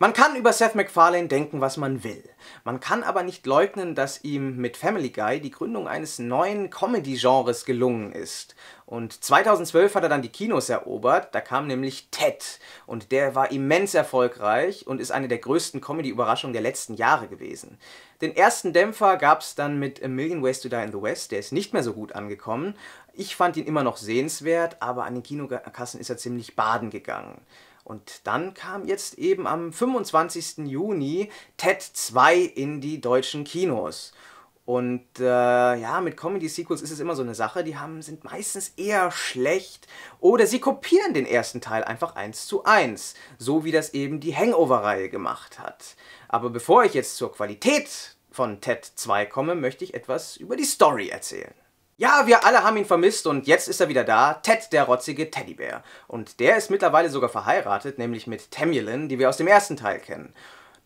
Man kann über Seth MacFarlane denken, was man will. Man kann aber nicht leugnen, dass ihm mit Family Guy die Gründung eines neuen Comedy-Genres gelungen ist. Und 2012 hat er dann die Kinos erobert, da kam nämlich Ted. Und der war immens erfolgreich und ist eine der größten Comedy-Überraschungen der letzten Jahre gewesen. Den ersten Dämpfer gab es dann mit A Million Ways to Die in the West, der ist nicht mehr so gut angekommen. Ich fand ihn immer noch sehenswert, aber an den Kinokassen ist er ziemlich baden gegangen. Und dann kam jetzt eben am 25. Juni Ted 2 in die deutschen Kinos. Und äh, ja, mit Comedy-Sequels ist es immer so eine Sache, die haben, sind meistens eher schlecht oder sie kopieren den ersten Teil einfach eins zu eins, so wie das eben die Hangover-Reihe gemacht hat. Aber bevor ich jetzt zur Qualität von Ted 2 komme, möchte ich etwas über die Story erzählen. Ja, wir alle haben ihn vermisst und jetzt ist er wieder da, Ted, der rotzige Teddybär. Und der ist mittlerweile sogar verheiratet, nämlich mit Tamulin, die wir aus dem ersten Teil kennen.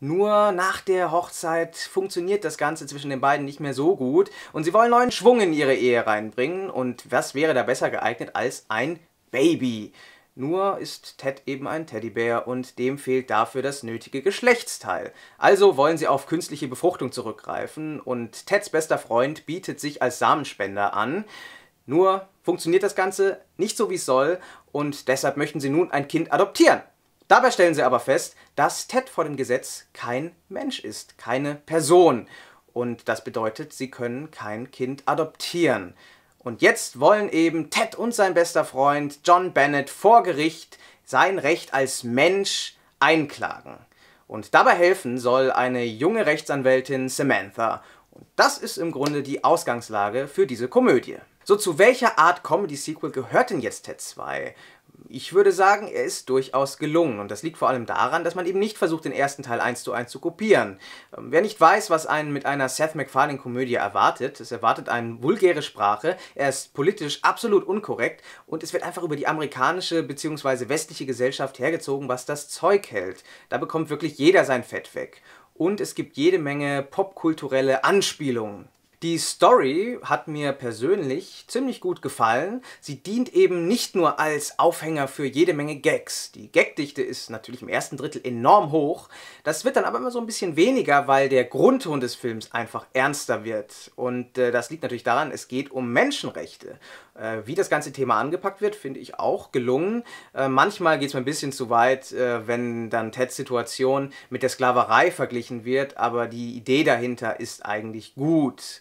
Nur nach der Hochzeit funktioniert das Ganze zwischen den beiden nicht mehr so gut und sie wollen neuen Schwung in ihre Ehe reinbringen und was wäre da besser geeignet als ein Baby. Nur ist Ted eben ein Teddybär und dem fehlt dafür das nötige Geschlechtsteil. Also wollen sie auf künstliche Befruchtung zurückgreifen und Teds bester Freund bietet sich als Samenspender an. Nur funktioniert das Ganze nicht so, wie es soll und deshalb möchten sie nun ein Kind adoptieren. Dabei stellen sie aber fest, dass Ted vor dem Gesetz kein Mensch ist, keine Person. Und das bedeutet, sie können kein Kind adoptieren. Und jetzt wollen eben Ted und sein bester Freund John Bennett vor Gericht sein Recht als Mensch einklagen. Und dabei helfen soll eine junge Rechtsanwältin Samantha. Und das ist im Grunde die Ausgangslage für diese Komödie. So, zu welcher Art Comedy-Sequel gehört denn jetzt Ted 2? ich würde sagen, er ist durchaus gelungen. Und das liegt vor allem daran, dass man eben nicht versucht, den ersten Teil eins zu eins zu kopieren. Ähm, wer nicht weiß, was einen mit einer Seth MacFarlane-Komödie erwartet, es erwartet eine vulgäre Sprache, er ist politisch absolut unkorrekt und es wird einfach über die amerikanische bzw. westliche Gesellschaft hergezogen, was das Zeug hält. Da bekommt wirklich jeder sein Fett weg. Und es gibt jede Menge popkulturelle Anspielungen. Die Story hat mir persönlich ziemlich gut gefallen. Sie dient eben nicht nur als Aufhänger für jede Menge Gags. Die Gagdichte ist natürlich im ersten Drittel enorm hoch. Das wird dann aber immer so ein bisschen weniger, weil der Grundton des Films einfach ernster wird. Und äh, das liegt natürlich daran, es geht um Menschenrechte. Äh, wie das ganze Thema angepackt wird, finde ich auch gelungen. Äh, manchmal geht es mir ein bisschen zu weit, äh, wenn dann Teds Situation mit der Sklaverei verglichen wird, aber die Idee dahinter ist eigentlich gut.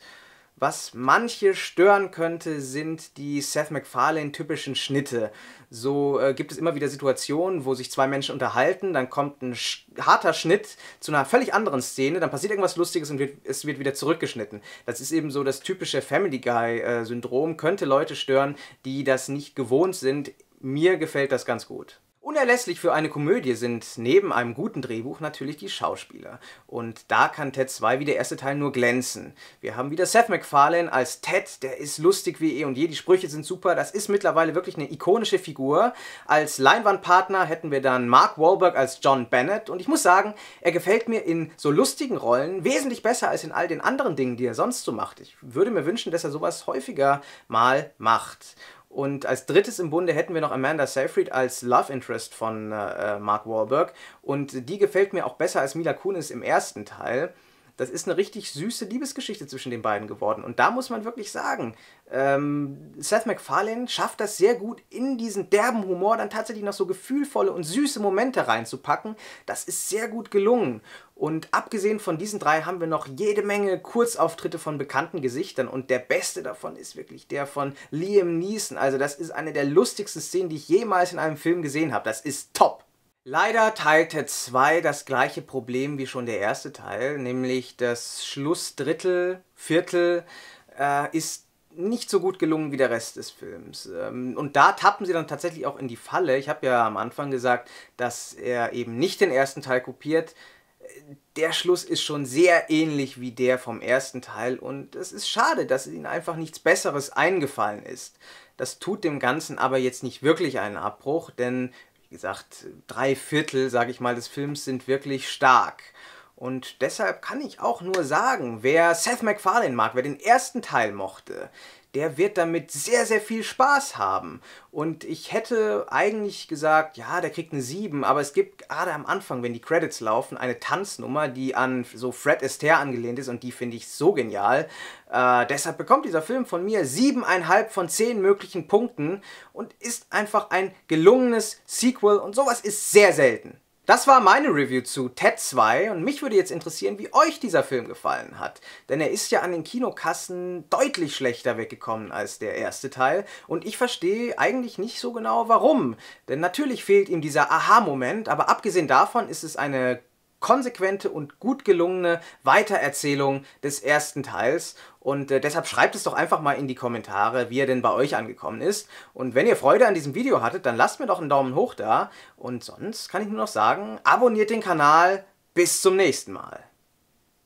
Was manche stören könnte, sind die Seth MacFarlane-typischen Schnitte. So äh, gibt es immer wieder Situationen, wo sich zwei Menschen unterhalten, dann kommt ein harter Schnitt zu einer völlig anderen Szene, dann passiert irgendwas Lustiges und wird, es wird wieder zurückgeschnitten. Das ist eben so das typische Family Guy-Syndrom, äh, könnte Leute stören, die das nicht gewohnt sind. Mir gefällt das ganz gut. Unerlässlich für eine Komödie sind neben einem guten Drehbuch natürlich die Schauspieler. Und da kann Ted 2 wie der erste Teil nur glänzen. Wir haben wieder Seth MacFarlane als Ted, der ist lustig wie eh und je, die Sprüche sind super, das ist mittlerweile wirklich eine ikonische Figur. Als Leinwandpartner hätten wir dann Mark Wahlberg als John Bennett und ich muss sagen, er gefällt mir in so lustigen Rollen wesentlich besser als in all den anderen Dingen, die er sonst so macht. Ich würde mir wünschen, dass er sowas häufiger mal macht. Und als drittes im Bunde hätten wir noch Amanda Seyfried als Love Interest von äh, äh Mark Wahlberg. Und die gefällt mir auch besser als Mila Kunis im ersten Teil das ist eine richtig süße Liebesgeschichte zwischen den beiden geworden. Und da muss man wirklich sagen, ähm, Seth MacFarlane schafft das sehr gut, in diesen derben Humor dann tatsächlich noch so gefühlvolle und süße Momente reinzupacken. Das ist sehr gut gelungen. Und abgesehen von diesen drei haben wir noch jede Menge Kurzauftritte von bekannten Gesichtern. Und der beste davon ist wirklich der von Liam Neeson. Also das ist eine der lustigsten Szenen, die ich jemals in einem Film gesehen habe. Das ist top. Leider teilte 2 das gleiche Problem wie schon der erste Teil, nämlich das Schlussdrittel, Viertel äh, ist nicht so gut gelungen wie der Rest des Films. Ähm, und da tappen sie dann tatsächlich auch in die Falle. Ich habe ja am Anfang gesagt, dass er eben nicht den ersten Teil kopiert. Der Schluss ist schon sehr ähnlich wie der vom ersten Teil und es ist schade, dass ihnen einfach nichts Besseres eingefallen ist. Das tut dem Ganzen aber jetzt nicht wirklich einen Abbruch, denn wie gesagt, drei Viertel, sage ich mal, des Films sind wirklich stark. Und deshalb kann ich auch nur sagen, wer Seth MacFarlane mag, wer den ersten Teil mochte, der wird damit sehr, sehr viel Spaß haben. Und ich hätte eigentlich gesagt, ja, der kriegt eine 7, aber es gibt gerade am Anfang, wenn die Credits laufen, eine Tanznummer, die an so Fred Astaire angelehnt ist und die finde ich so genial. Äh, deshalb bekommt dieser Film von mir 7,5 von 10 möglichen Punkten und ist einfach ein gelungenes Sequel und sowas ist sehr selten. Das war meine Review zu Ted 2 und mich würde jetzt interessieren, wie euch dieser Film gefallen hat. Denn er ist ja an den Kinokassen deutlich schlechter weggekommen als der erste Teil und ich verstehe eigentlich nicht so genau warum. Denn natürlich fehlt ihm dieser Aha-Moment, aber abgesehen davon ist es eine konsequente und gut gelungene Weitererzählung des ersten Teils. Und äh, deshalb schreibt es doch einfach mal in die Kommentare, wie er denn bei euch angekommen ist. Und wenn ihr Freude an diesem Video hattet, dann lasst mir doch einen Daumen hoch da. Und sonst kann ich nur noch sagen, abonniert den Kanal. Bis zum nächsten Mal.